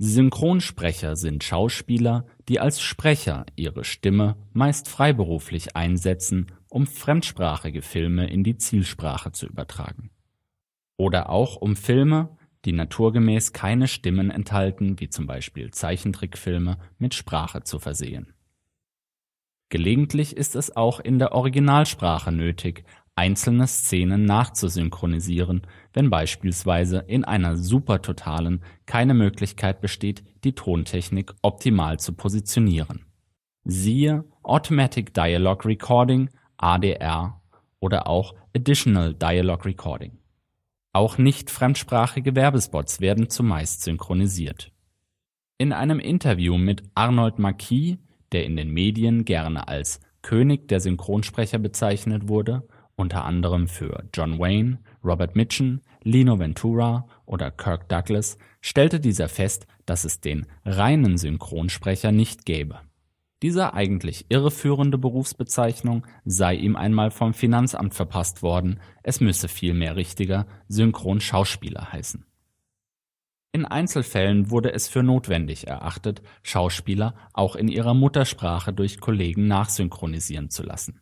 Synchronsprecher sind Schauspieler, die als Sprecher ihre Stimme meist freiberuflich einsetzen, um fremdsprachige Filme in die Zielsprache zu übertragen. Oder auch um Filme, die naturgemäß keine Stimmen enthalten, wie zum Beispiel Zeichentrickfilme, mit Sprache zu versehen. Gelegentlich ist es auch in der Originalsprache nötig, einzelne Szenen nachzusynchronisieren, wenn beispielsweise in einer Supertotalen keine Möglichkeit besteht, die Tontechnik optimal zu positionieren. Siehe Automatic Dialogue Recording ADR oder auch Additional Dialogue Recording. Auch nicht fremdsprachige Werbespots werden zumeist synchronisiert. In einem Interview mit Arnold Marquis, der in den Medien gerne als König der Synchronsprecher bezeichnet wurde, unter anderem für John Wayne, Robert Mitchum, Lino Ventura oder Kirk Douglas, stellte dieser fest, dass es den reinen Synchronsprecher nicht gäbe. Diese eigentlich irreführende Berufsbezeichnung sei ihm einmal vom Finanzamt verpasst worden, es müsse vielmehr richtiger Synchronschauspieler heißen. In Einzelfällen wurde es für notwendig erachtet, Schauspieler auch in ihrer Muttersprache durch Kollegen nachsynchronisieren zu lassen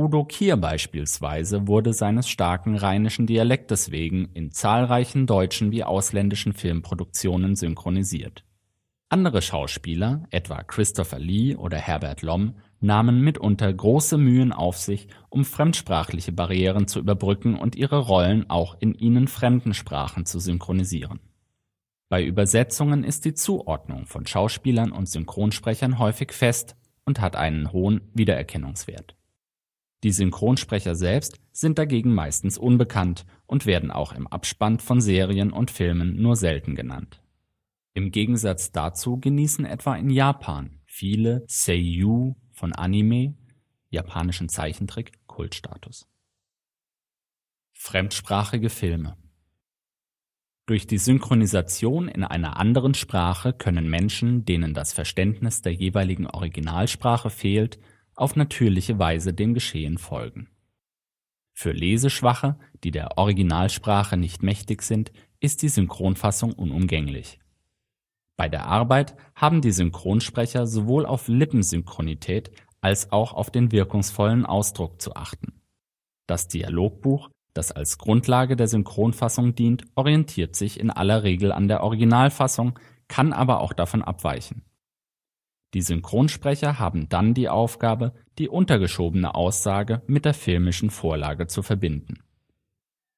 Udo Kier beispielsweise wurde seines starken rheinischen Dialektes wegen in zahlreichen deutschen wie ausländischen Filmproduktionen synchronisiert. Andere Schauspieler, etwa Christopher Lee oder Herbert Lom, nahmen mitunter große Mühen auf sich, um fremdsprachliche Barrieren zu überbrücken und ihre Rollen auch in ihnen fremden Sprachen zu synchronisieren. Bei Übersetzungen ist die Zuordnung von Schauspielern und Synchronsprechern häufig fest und hat einen hohen Wiedererkennungswert. Die Synchronsprecher selbst sind dagegen meistens unbekannt und werden auch im Abspann von Serien und Filmen nur selten genannt. Im Gegensatz dazu genießen etwa in Japan viele Seiyu von Anime, japanischen Zeichentrick, Kultstatus. Fremdsprachige Filme durch die Synchronisation in einer anderen Sprache können Menschen, denen das Verständnis der jeweiligen Originalsprache fehlt, auf natürliche Weise dem Geschehen folgen. Für Leseschwache, die der Originalsprache nicht mächtig sind, ist die Synchronfassung unumgänglich. Bei der Arbeit haben die Synchronsprecher sowohl auf Lippensynchronität als auch auf den wirkungsvollen Ausdruck zu achten. Das Dialogbuch, das als Grundlage der Synchronfassung dient, orientiert sich in aller Regel an der Originalfassung, kann aber auch davon abweichen. Die Synchronsprecher haben dann die Aufgabe, die untergeschobene Aussage mit der filmischen Vorlage zu verbinden.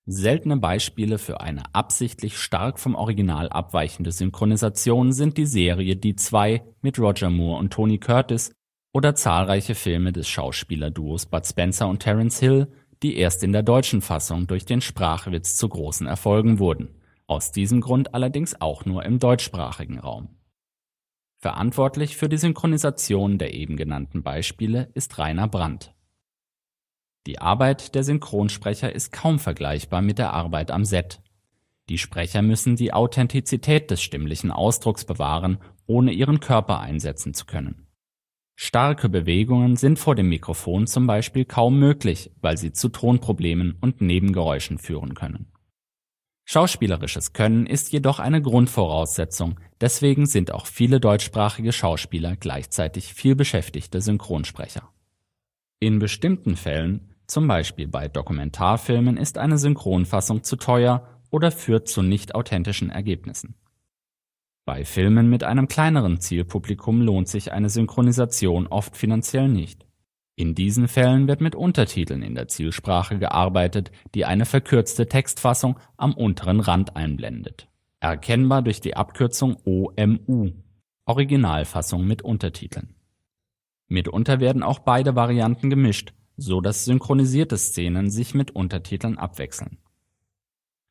Seltene Beispiele für eine absichtlich stark vom Original abweichende Synchronisation sind die Serie Die Zwei mit Roger Moore und Tony Curtis oder zahlreiche Filme des Schauspielerduos Bud Spencer und Terence Hill, die erst in der deutschen Fassung durch den Sprachwitz zu großen Erfolgen wurden, aus diesem Grund allerdings auch nur im deutschsprachigen Raum Verantwortlich für die Synchronisation der eben genannten Beispiele ist Rainer Brandt. Die Arbeit der Synchronsprecher ist kaum vergleichbar mit der Arbeit am Set. Die Sprecher müssen die Authentizität des stimmlichen Ausdrucks bewahren, ohne ihren Körper einsetzen zu können. Starke Bewegungen sind vor dem Mikrofon zum Beispiel kaum möglich, weil sie zu Tonproblemen und Nebengeräuschen führen können. Schauspielerisches Können ist jedoch eine Grundvoraussetzung, deswegen sind auch viele deutschsprachige Schauspieler gleichzeitig viel beschäftigte Synchronsprecher. In bestimmten Fällen, zum Beispiel bei Dokumentarfilmen, ist eine Synchronfassung zu teuer oder führt zu nicht authentischen Ergebnissen. Bei Filmen mit einem kleineren Zielpublikum lohnt sich eine Synchronisation oft finanziell nicht. In diesen Fällen wird mit Untertiteln in der Zielsprache gearbeitet, die eine verkürzte Textfassung am unteren Rand einblendet. Erkennbar durch die Abkürzung OMU Originalfassung mit Untertiteln. Mitunter werden auch beide Varianten gemischt, so dass synchronisierte Szenen sich mit Untertiteln abwechseln.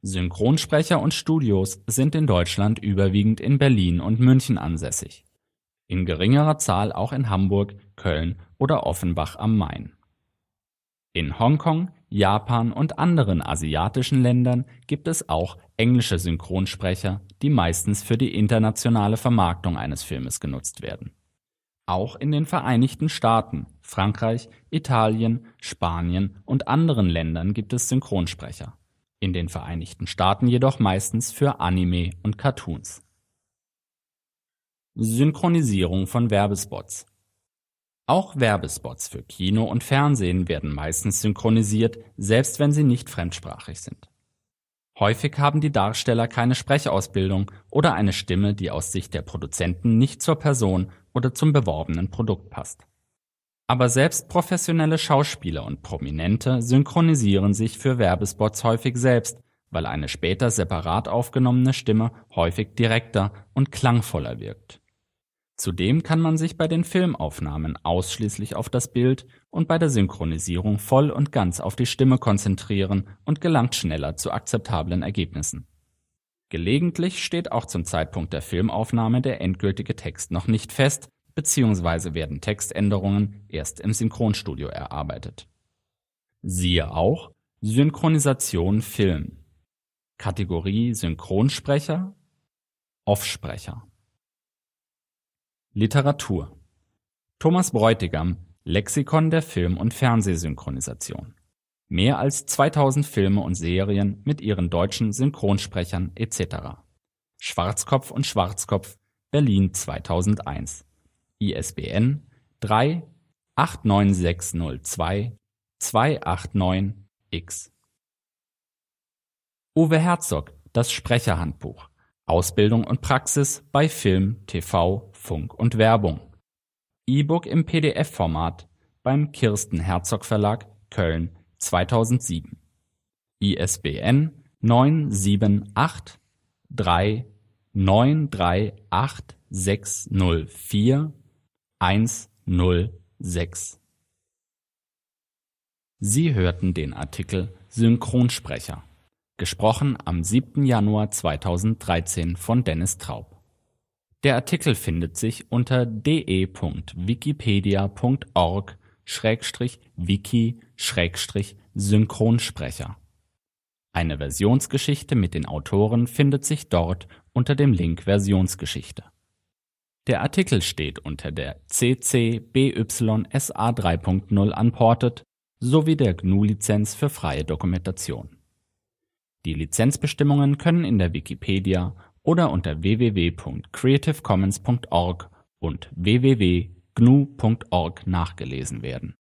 Synchronsprecher und Studios sind in Deutschland überwiegend in Berlin und München ansässig in geringerer Zahl auch in Hamburg, Köln oder Offenbach am Main. In Hongkong, Japan und anderen asiatischen Ländern gibt es auch englische Synchronsprecher, die meistens für die internationale Vermarktung eines Filmes genutzt werden. Auch in den Vereinigten Staaten, Frankreich, Italien, Spanien und anderen Ländern gibt es Synchronsprecher. In den Vereinigten Staaten jedoch meistens für Anime und Cartoons. Synchronisierung von Werbespots. Auch Werbespots für Kino und Fernsehen werden meistens synchronisiert, selbst wenn sie nicht fremdsprachig sind. Häufig haben die Darsteller keine Sprechausbildung oder eine Stimme, die aus Sicht der Produzenten nicht zur Person oder zum beworbenen Produkt passt. Aber selbst professionelle Schauspieler und Prominente synchronisieren sich für Werbespots häufig selbst, weil eine später separat aufgenommene Stimme häufig direkter und klangvoller wirkt. Zudem kann man sich bei den Filmaufnahmen ausschließlich auf das Bild und bei der Synchronisierung voll und ganz auf die Stimme konzentrieren und gelangt schneller zu akzeptablen Ergebnissen. Gelegentlich steht auch zum Zeitpunkt der Filmaufnahme der endgültige Text noch nicht fest, beziehungsweise werden Textänderungen erst im Synchronstudio erarbeitet. Siehe auch Synchronisation Film Kategorie Synchronsprecher Offsprecher Literatur Thomas Bräutigam Lexikon der Film und Fernsehsynchronisation Mehr als 2000 Filme und Serien mit ihren deutschen Synchronsprechern etc. Schwarzkopf und Schwarzkopf, Berlin 2001 ISBN 3-89602-289-X Uwe Herzog Das Sprecherhandbuch Ausbildung und Praxis bei Film, TV Funk und Werbung. E-Book im PDF-Format beim Kirsten Herzog Verlag Köln 2007. ISBN 978 3 Sie hörten den Artikel Synchronsprecher, gesprochen am 7. Januar 2013 von Dennis Traub. Der Artikel findet sich unter de.wikipedia.org/wiki/Synchronsprecher. Eine Versionsgeschichte mit den Autoren findet sich dort unter dem Link Versionsgeschichte. Der Artikel steht unter der CC BY-SA 3.0 Unported sowie der GNU-Lizenz für freie Dokumentation. Die Lizenzbestimmungen können in der Wikipedia oder unter www.creativecommons.org und www.gnu.org nachgelesen werden